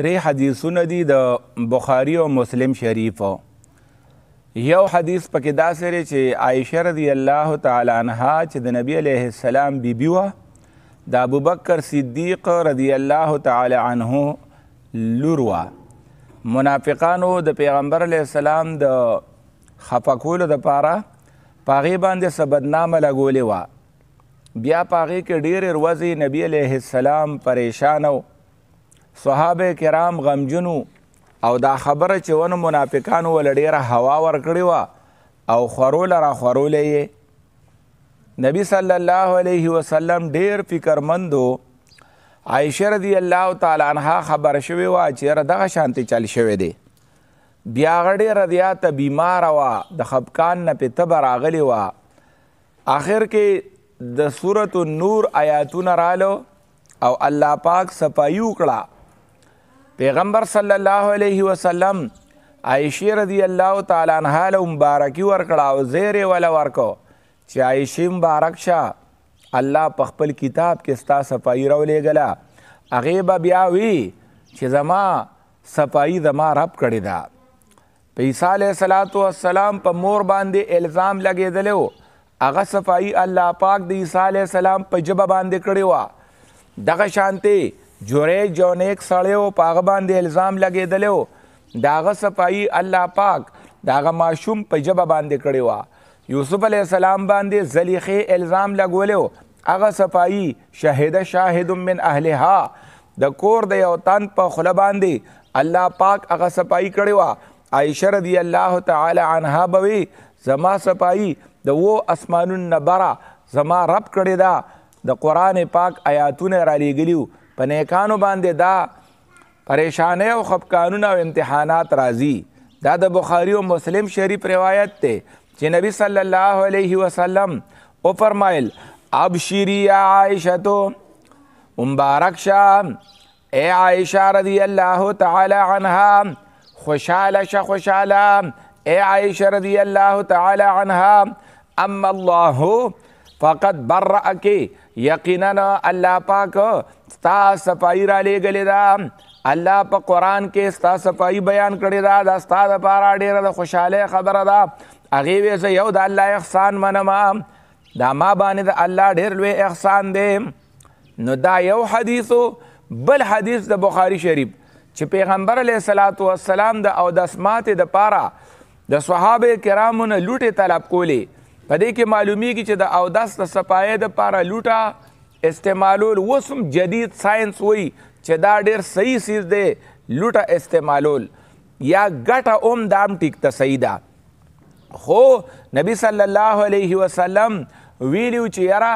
درې حدیثونه دي د بخاری او مسلم شریف یو حدیث پکې دا سره چې عائشه رضی الله تعالی عنها چې د نبی علیه السلام بیبي وه د ابوبکر صدیق رضی الله تعالی عنه لور وه منافقانو د پیغمبر علیه السلام د خفه کولو دپاره په هغې باندې څه بدنامه لګولې وه بیا په هغې کې ډېرې ورځې نبی علیه السلام پریشانه و صحابه کرام غمجنو او دا خبره چې ونه منافقانو ول ډیره هوا ورکړې و او خورول را خورولې یې نبی صلی الله علیه وسلم ډیر فکرمندو عائشه رضی الله تعالی عنها خبر شوې و چې دغه شانتي چل شوې دی بیا غړې رضیا ته بیمار و د خپکان نه په تبر اغلی و آخر کې د سورۃ النور آیاتونه رالو او الله پاک صفایو کړه پیغمبر صلی الله علیه وسلم عائشه رضی الله تعالی عنها له مبارکي ورکړه او زیر ولا ورکو چې عائشه مبارک شه الله په خپل کتاب کې ستا صفائی راولېږله هغې به بیا وي چې زما صفائی زما رب کړې ده په عیسی علیه صلات وسلام په مور باندې الزام لګېدلی و هغه صفائی الله پاک د عیسی علیه السلام په ژبه باندې کړې وه دغه شانتې جوړې جونیک سړیو پاغه باندې الزام لګیدلو داغه صفائی الله پاک داغه ماشوم په جبه باندې کړی و یوسف علی السلام باندې زلیخې الزام لګولیو هغه صفائی شهید شاهد من اهلها د کور د یو تن په خله باندې الله پاک هغه صفائی کړی و عائشه رضی الله تعالی عنها بوي زما صفائی د وو اسمانون نبره زما رب کړی دا د قران پاک آیاتونه را لېګلیو پنیکانو باندے دا پریشانے و خبکانونا و امتحانات دا دا بخاری و مسلم شریف روایت نبی صلی اللہ علیہ وسلم او اب شیری ابشت امبارک شاہ اے عائشہ رضی اللہ تعالی عنہ خوشالہ شا خوشالہ اے عائشہ رضی اللہ تعالی عنہ ام اللہ فقط برعکی یقینا الله پاک ستا صفائی را لېږلې ده الله په قرآن کې ستا صفائی بیان کړې ده دا ستا دپاره ډېره د خوشحالۍ خبره ده هغې وې زه یو د الله احسان منمه دا ما باندې د الله ډېر لوی احسان دی نو دا یو حدیثو بل حدیث د بخاری شریف چې پیغمبر علیه الصلاۃ والسلام د او د اسمات د پاره د صحابه کرامو نه لوټې طلب کولې په دې کې معلومیږي چې د اوداس د صفایې د پاره لوټه استعمالول اوس هم جدید ساينس وایي چې دا ډېر صحیح سیز دی لوټه استعمالول یا ګټه اوم دام ټیک ته صحیح ده خو نبی صلی الله علیه وسلم ویلیو چې یاره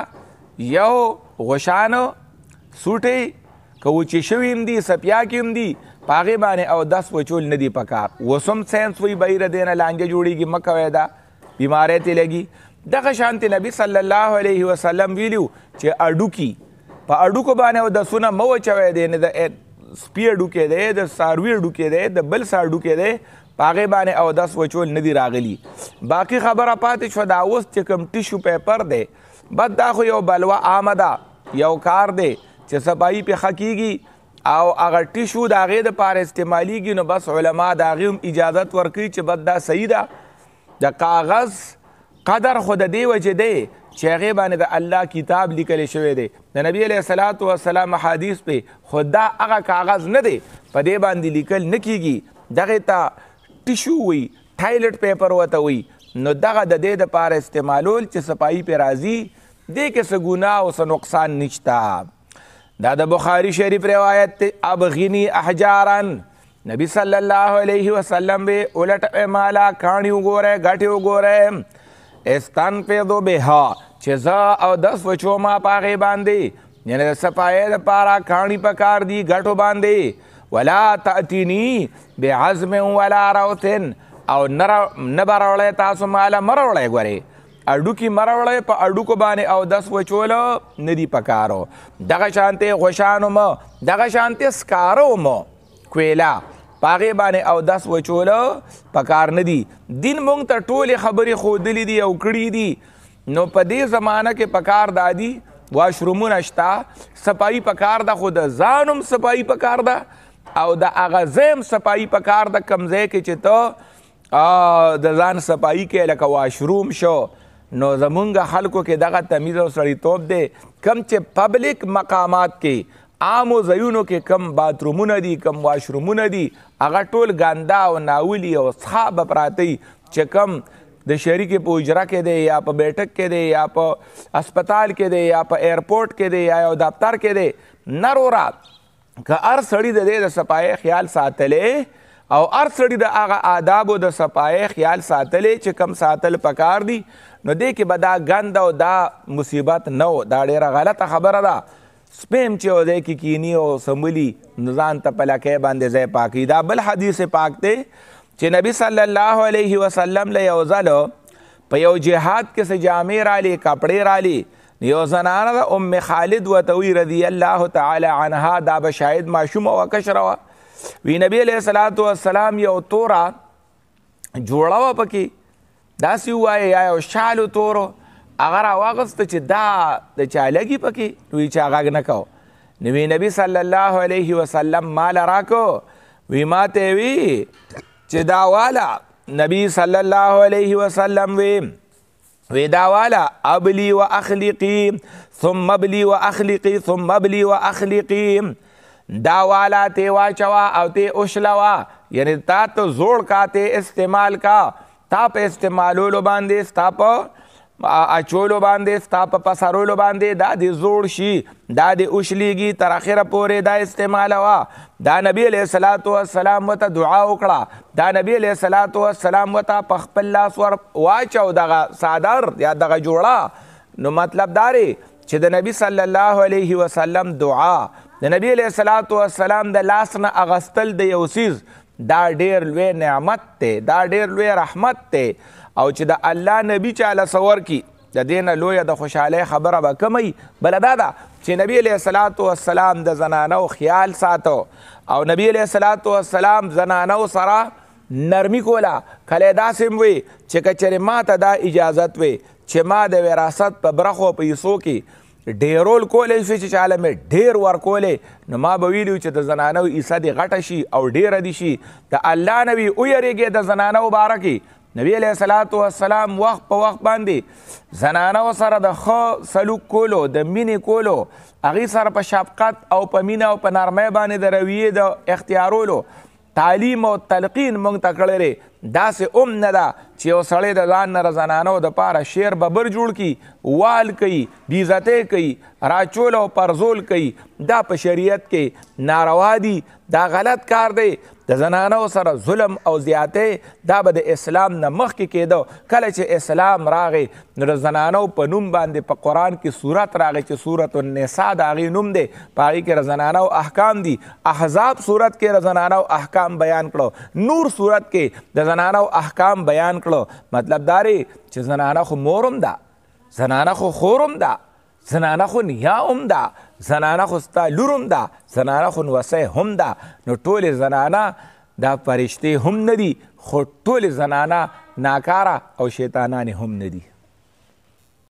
یو غشانو سوټې که وچې شوي هم دي سپیا کې هم دي په هغې باندې اودس وچول نه دي پکار اوس هم ساینس وایي بهیره دی نه لانجه جوړېږي مه کوی ده بیماری ته لګي دغه شانتي نبی صلی الله علیه وسلم ویلو چې اډوکی په اډوکو باندې او د سونه مو چوي دی نه د سپی اډوکې دی د ساروی اډوکې دی د بل ساډوکې دی پاغه باندې او داس وچول ندی راغلی باقی خبره پاتې شو دا اوس چې کوم ټیشو پیپر دی بد دا خو یو بلوا آمده یو کار دی چې صفائی په حقیقي او اگر ټیشو داغه د پاره استعمالیږي نو بس علما داغه هم اجازه ورکړي چې بد دا صحیح ده د کاغذ قدر خود دی وجه دی چې هغه باندې د الله کتاب لیکل شوی دی د نبی علیه الصلاۃ والسلام حدیث په خدا هغه کاغذ نه دی په دې باندې لیکل نکیږي دغه ته ټیشو وي ټایلټ پیپر وته وي نو دغه د دې د پاره استعمالول چې صفائی پر راضی دې کې څه ګناه او څه نقصان نشته دا د بخاری شریف روایت ته ابغنی احجارن نبی صلی الله علیه وسلم به ولټ مالا کانی وګوره غټي وګوره استنفذ بها چې زه او دس وچو ما پاغه باندې یعنی صفایې د پارا کانی پکار دی غټو باندې ولا تاتینی بعزم ولا روتن او نر نبرولې تاسو مال مرولې غوري اډو کې مرولې په اډو کو باندې او دس وچولو ندی پکارو دغه شانته غشانو مو دغه شانته سکارو مو کویلا پاغه باندې او داس وچوله پکار نه دی دین مونږ ته ټوله خبره خودلې دی او کړې دی نو په دې زمانہ کې پکار دادی واشرومون اشتا صفائی پکار دا خود ځانم صفائی پکار دا او د اغازم صفائی پکار دا کمزې کې چې ته د ځان صفائی کې لکه واشروم شو نو زمونږ خلکو کې دغه تمیز او سړیتوب دی کم چې پبلک مقامات کې عامو ځایونو کې کم باترومونه دي کم واشرومونه دي هغه ټول ګاندا او ناولي او څخه پراتی چې کم د شریک په اجرا کې دی یا په بیٹک کې دی یا په اسپیټال کې دی یا په ایرپورټ کې دی یا یو دفتر کې دی نرورا که ار سړی د دې د صفای خیال ساتلې او ار سړی د هغه آداب او د صفای خیال ساتلې چې کم ساتل پکار دي نو دې کې به دا ګند او دا مصیبت نو دا ډیره غلطه خبره ده سپیم چې او ځای کې کینی او سمبلی ځان ته پلکې باندې ځای پاکي دا بل حدیث پاک دی چې نبی صلی الله علیه وسلم له یو ځل په یو جهاد کې سه جامې رالی کپڑے رالی یو زنانه ده ام خالد وتوی رضی الله تعالی عنها دا به شاید ماشوم او کشروا وی نبی علیہ الصلات والسلام یو تورا جوړاوه پکې داسې وایي یا یو شالو تورو هغه راواغسته چې دا د چا لګي پکې وی چا غږ نه کو نو نبی صلی الله علیه وسلم مال راکو وی ما ته وی چې دا والا نبی صلی الله علیه وسلم وی وی دا والا ابلی و اخلقی ثم ابلی و اخلقی ثم ابلی و اخلقی دا والا ته واچوا او ته اوشلوا یعنی تا ته زوړ کا ته استعمال کا تا په استعمالولو باندې ستا په اچولو باندې ستا په پسرولو باندې دا د زوړ شي دا د اوشلیږي تر اخره پورې دا استعمال وا دا نبی علیہ الصلات والسلام وته دعا وکړه دا نبی علیہ الصلات والسلام وته په خپل لاس ور واچو دغه صادر یا دغه جوړه نو مطلب داري چې د نبی صلی الله علیه وسلم دعا د نبی علیہ الصلات والسلام د لاس نه اغستل د یوسیز دا ډیر لوی نعمت ته دا ډیر لوی رحمت ته او چې د الله نبی چاله سور کی د دین لوی د خوشاله خبره به کمی بل دا دا چې نبی علیہ الصلات والسلام د زنانو خیال ساتو او نبی علیہ الصلات والسلام زنانو سره نرمی کولا کله داسم وی چې کچره ما ته دا اجازت وی چې ما د وراثت په برخو پیسو کې ډیرول کولای شي چې چاله مې ډیر ورکولې نو ما به ویلو چې د زنانو عیسه دې غټه شي او ډیره دي شي د الله نبی ویریږي د زنانو بارکې نبی علیه صلات والسلام وخت په وخت باندې زنانه سره د ښه سلوک کولو د مینې کولو هغې سره په شفقت او په مینه او په نرمۍ باندې د رویې د اختیارولو تعلیم او تلقین موږ ته کړی داسې ام نه ده چې یو سړی د ځان نه زنانو دپاره شعر ببر جوړ کړي وال کوي بیزتۍ کوي راچول او پرزول کوي دا په شریعت کې ناروا دي دا غلط کار دی د زنانو سره ظلم او زیاتې دا به د اسلام نه مخکې کېده کله چې اسلام راغې نو د زنانو په نوم باندې په قرآن کې صورت راغې چې صورت النساء د هغې نوم دی په هغې کې د زنانو احکام دي احزاب صورت کې د زنانو احکام بیان کړو نور صورت کې د زنانو احکام بیان کړو مطلب داري چې زنانه خو مورم ده زنانه خو خورم ده زنانه خو نیا هم ده زنانه خو ستا لور هم ده زنانه خو نوسی هم ده نو ټولې زنانه دا فرشتې هم نه دي خو ټولې زنانه ناکاره او شیطانانې هم نه دي